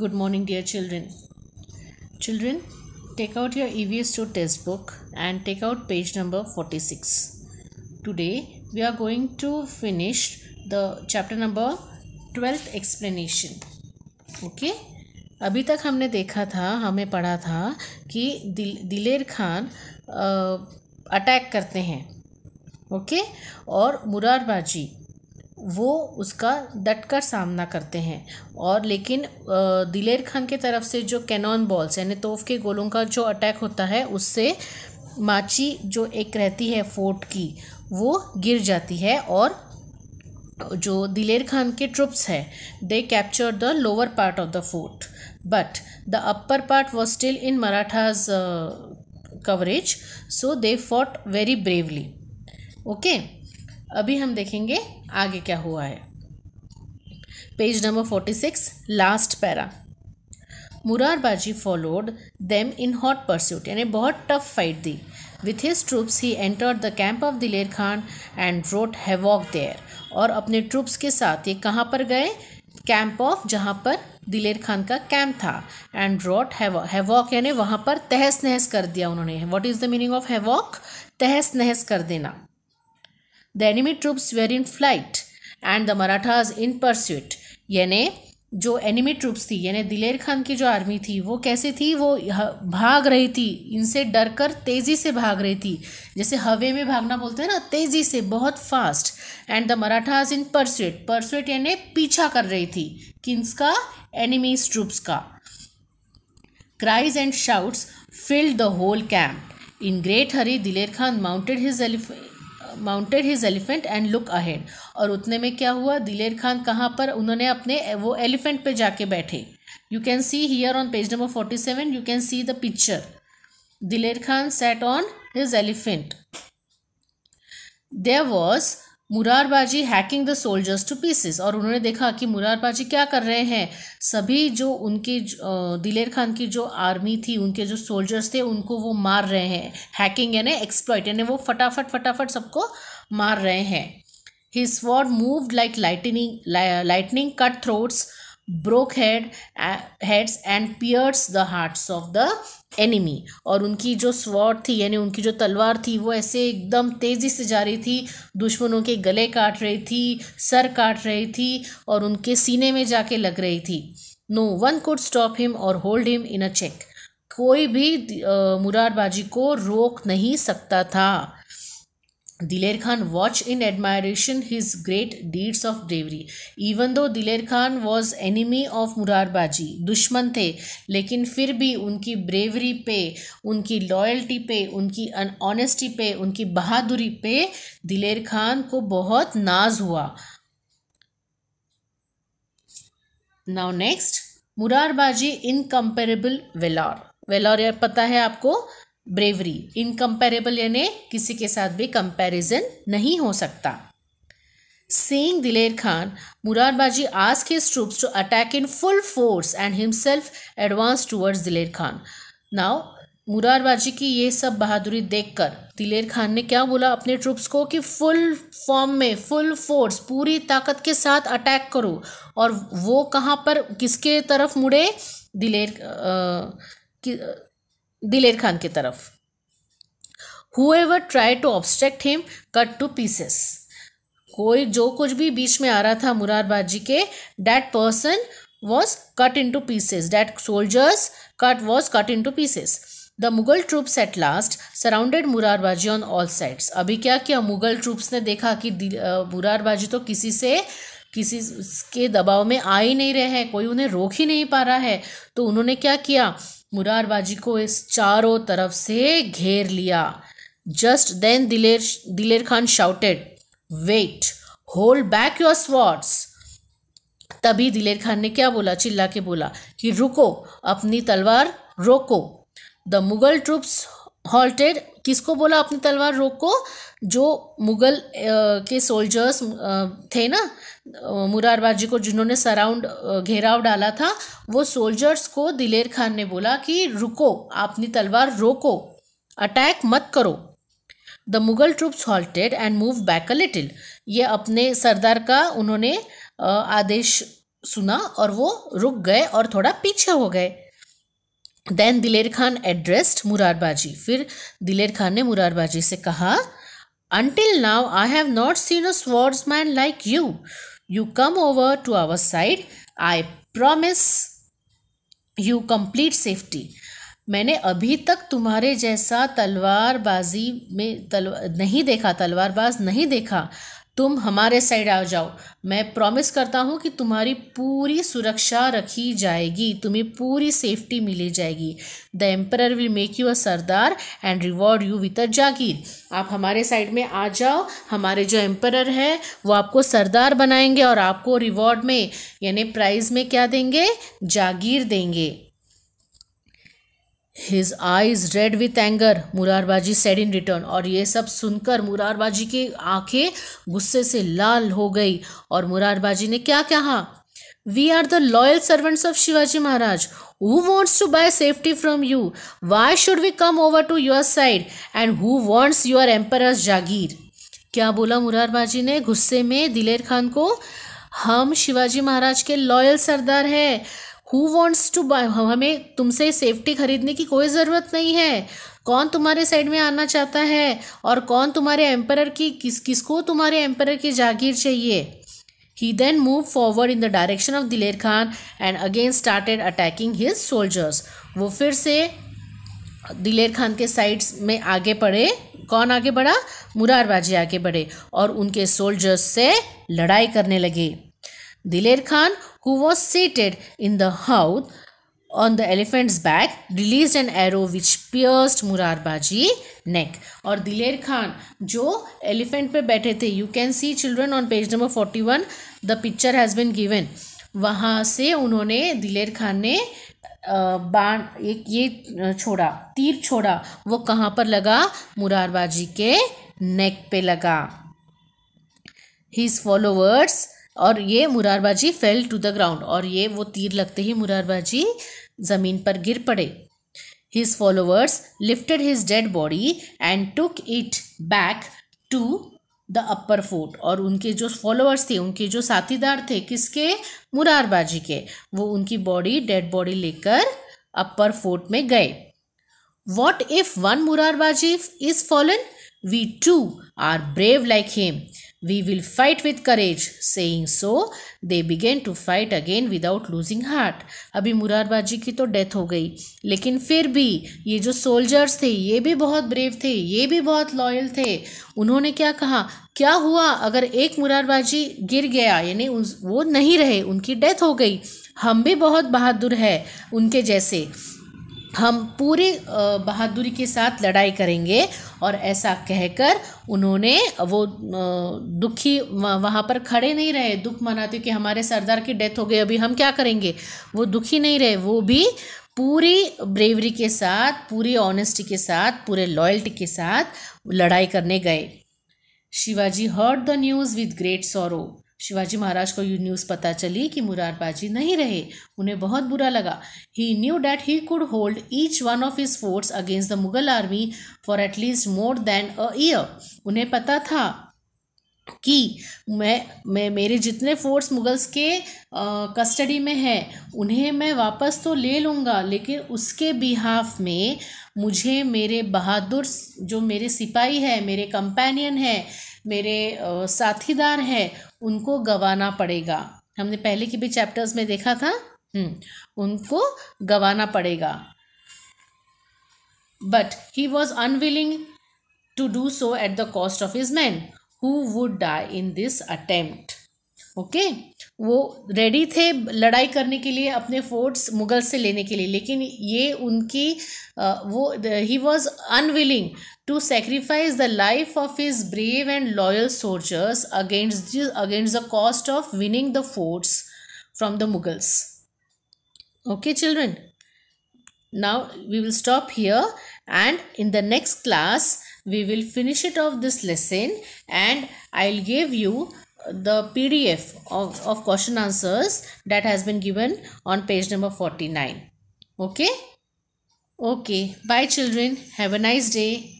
Good morning, dear children. Children, take out your EVS2 test book and take out page number 46. Today, we are going to finish the chapter number 12th explanation okay अभी तक हमने देखा था हमें पढ़ा था कि दिल दिलेर खान अटैक करते हैं ओके और मुरारबाजी वो उसका डट कर सामना करते हैं और लेकिन दिलेर खान के तरफ से जो कैनॉन बॉल्स यानी तोफ़ के गोलों का जो अटैक होता है उससे माची जो एक रहती है फोर्ट की वो गिर जाती है और जो दिलेर खान के ट्रुप्स है they capture the lower part of the fort but the upper part was still in Marathas coverage so they fought very bravely okay अभी हम देखेंगे आगे क्या हुआ है page number forty six last para Murar Baji followed them in hot pursuit यानी बहुत tough fight दी with his troops he enter the camp of Diler Khan and wrote havoc there और अपने ट्रूप्स के साथ ये कहाँ पर गए कैंप ऑफ जहाँ पर दिलेर खान का कैंप था एंड रॉट हैवॉक यानी वहाँ पर तहस नहस कर दिया उन्होंने what is the meaning of havoc तहस नहस कर देना The enemy troops were in flight and the Marathas in pursuit. यानी जो एनिमी ट्रूप्स थी यानी दिलेर खान की जो आर्मी थी वो कैसे थी वो भाग रही थी इनसे डर कर तेज़ी से भाग रही थी जैसे हवे में भागना बोलते हैं ना तेज़ी से बहुत fast and the Marathas in pursuit pursuit यानी पीछा कर रही थी किन्स का एनिमीज ट्रूप्स का cries and shouts filled the whole camp in great hurry Diler Khan mounted his mounted his elephant and look ahead और उतने में क्या हुआ दिलेर खान कहाँ पर उन्होंने अपने वो एलिफेंट पे जाके बैठे you can see here on page number forty seven you can see the picture Diler Khan set on his elephant there was Murarbaji hacking the soldiers to pieces और उन्होंने देखा कि मुरारबाजी क्या कर रहे हैं सभी जो उनकी दिलेर खान की जो आर्मी थी उनके जो सोल्जर्स थे उनको वो मार रहे हैं हैकिंग यानी एक्सप्लॉइट यानी वो फटाफट फटाफट सबको मार रहे हैं he sword move like lightning lightning cut throats broke head heads and pierce the hearts of the enemy और उनकी जो स्वॉट थी यानी उनकी जो तलवार थी वो ऐसे एकदम तेज़ी से जा रही थी दुश्मनों के गले काट रही थी सर काट रही थी और उनके सीने में जाके लग रही थी no one could stop him और hold him in a check कोई भी मुरारबाजी को रोक नहीं सकता था Diler Khan watch in admiration his great deeds of bravery. Even though Diler Khan was enemy of Murarbaji दुश्मन थे लेकिन फिर भी उनकी ब्रेवरी पे उनकी लॉयल्टी पे उनकी अनऑनेस्टी पे उनकी बहादुरी पे दिलेर खान को बहुत नाज हुआ now next Murarbaji incomparable valour valour पता है आपको ब्रेवरी इनकम्पेरेबल यानी किसी के साथ भी कंपैरिजन नहीं हो सकता Seeing Diler Khan Murarbaji Baji asked his to attack in full force and himself advance towards Diler Khan now Murarbaji की ये सब बहादुरी देखकर दिलेर खान ने क्या बोला अपने ट्रुप्स को कि फुल फॉर्म में फुल फोर्स पूरी ताकत के साथ अटैक करो और वो कहाँ पर किसके तरफ मुड़े दिलेर आ, कि, दिलेर खान की तरफ whoever try to obstruct him cut to pieces कोई जो कुछ भी बीच में आ रहा था मुरारबाजी के that person was cut into pieces that soldiers cut was cut into pieces the Mughal troops at last surrounded Murarbaji on all sides अभी क्या किया मुगल ट्रूप्स ने देखा कि मुरारबाजी तो किसी से किसी के दबाव में आ ही नहीं रहे हैं कोई उन्हें रोक ही नहीं पा रहा है तो उन्होंने क्या किया मुरारबाजी को इस चारों तरफ से घेर लिया just then Diler Diler Khan shouted wait hold back your swords तभी दिलेर खान ने क्या बोला चिल्ला के बोला कि रुको अपनी तलवार रोको द मुगल ट्रुप्स हॉल्टेड किसको बोला अपनी तलवार रोक को जो मुगल के सोल्जर्स थे ना मुरारबाजी जी को जिन्होंने सराउंड घेराव डाला था वो सोल्जर्स को दिलेर खान ने बोला कि रुको अपनी तलवार रोको अटैक मत करो the Mughal troops halted and move back a little ये अपने सरदार का उन्होंने आदेश सुना और वो रुक गए और थोड़ा पीछे हो गए देन दिलेर खान एड्रेस्ड मुरारबाजी फिर दिलेर खान ने मुरारबाजी से कहा until now I have not seen a swordsman like you you come over to our side I promise you complete safety मैंने अभी तक तुम्हारे जैसा तलवारबाजी में तलवार नहीं देखा तलवारबाज नहीं देखा तुम हमारे साइड आ जाओ मैं प्रॉमिस करता हूँ कि तुम्हारी पूरी सुरक्षा रखी जाएगी तुम्हें पूरी सेफ्टी मिली जाएगी the emperor will make you a sardar and reward you with a jagir आप हमारे साइड में आ जाओ हमारे जो एम्पर है वो आपको सरदार बनाएंगे और आपको रिवॉर्ड में यानी प्राइज़ में क्या देंगे जागीर देंगे his eyes red with anger Murarbaji said in return और ये सब सुनकर मुरारबाजी की आंखें गुस्से से लाल हो गई और मुरारबाजी ने क्या कहा we are the loyal servants of Shivaji Maharaj who wants to buy safety from you why should we come over to your side and who wants your emperor jagir क्या बोला मुरारबाजी ने गुस्से में दिलेर खान को हम शिवाजी महाराज के लॉयल सरदार हैं हु वॉन्ट्स टू बाय हमें तुमसे सेफ्टी खरीदने की कोई ज़रूरत नहीं है कौन तुम्हारे साइड में आना चाहता है और कौन तुम्हारे एम्पर की किस किसको तुम्हारे एम्पर की जागीर चाहिए he then move forward in the direction of Diler Khan and again started attacking his soldiers वो फिर से दिलेर खान के साइड्स में आगे बढ़े कौन आगे बढ़ा मुरारबाजी आगे बढ़े और उनके सोल्जर्स से लड़ाई करने लगे Diler Khan who was seated in the house on the elephant's back released an arrow which pierced murar baji neck aur dilair khan jo elephant pe baithe the you can see children on page number 41 the picture has been given given वहाँ से उन्होंने दिलेर खान ने बाण एक ये छोड़ा तीर छोड़ा वो कहाँ पर लगा मुरारबाजी के नेक पे लगा हिज फॉलोवर्स और ये Murarbaji fell to the ground और ये वो तीर लगते ही मुरारबाजी ज़मीन पर गिर पड़े his followers lifted his dead body and took it back to the upper fort और उनके जो फॉलोअर्स थे उनके जो साथीदार थे किसके मुरारबाजी के वो उनकी बॉडी डेड बॉडी लेकर अपर फोर्ट में गए what if one Murarbaji is fallen we two are brave like him We will fight with courage. Saying so, they began to fight again without losing heart. अभी मुरार बाजी की तो डेथ हो गई लेकिन फिर भी ये जो सोल्जर्स थे ये भी बहुत ब्रेव थे ये भी बहुत लॉयल थे उन्होंने क्या कहा क्या हुआ अगर एक मुरारबाजी गिर गया यानी वो नहीं रहे उनकी डेथ हो गई हम भी बहुत बहादुर है उनके जैसे हम पूरे बहादुरी के साथ लड़ाई करेंगे और ऐसा कहकर उन्होंने वो दुखी वहाँ पर खड़े नहीं रहे दुख मनाते कि हमारे सरदार की डेथ हो गई अभी हम क्या करेंगे वो दुखी नहीं रहे वो भी पूरी ब्रेवरी के साथ पूरी ऑनेस्टी के साथ पूरे लॉयल्टी के साथ लड़ाई करने गए Shivaji heard the news with great sorrow Shivaji Maharaj को ये न्यूज़ पता चली कि मुरार बाजी नहीं रहे उन्हें बहुत बुरा लगा he knew that he could hold each one of his forts against the Mughal army for at least more than a year उन्हें पता था कि मैं मैं मेरे जितने फोर्स मुगल्स के कस्टडी में हैं उन्हें मैं वापस तो ले लूँगा लेकिन उसके बिहाफ में मुझे मेरे बहादुर जो मेरे सिपाही है मेरे कंपेनियन है मेरे साथीदार हैं उनको गंवाना पड़ेगा हमने पहले के भी चैप्टर्स में देखा था हम्म, उनको गंवाना पड़ेगा but he was unwilling to do so at the cost of his men who would die in this attempt okay वो रेडी थे लड़ाई करने के लिए अपने फोर्ट्स मुगल से लेने के लिए लेकिन ये उनकी वो he was unwilling to sacrifice the life of his brave and loyal soldiers against against the cost of winning the forts from the Mughals okay children we will stop here and in the next class we will finish it of this lesson and I will give you the PDF of, of question answers that has been given on page number 49. Okay? Okay. Bye children. Have a nice day.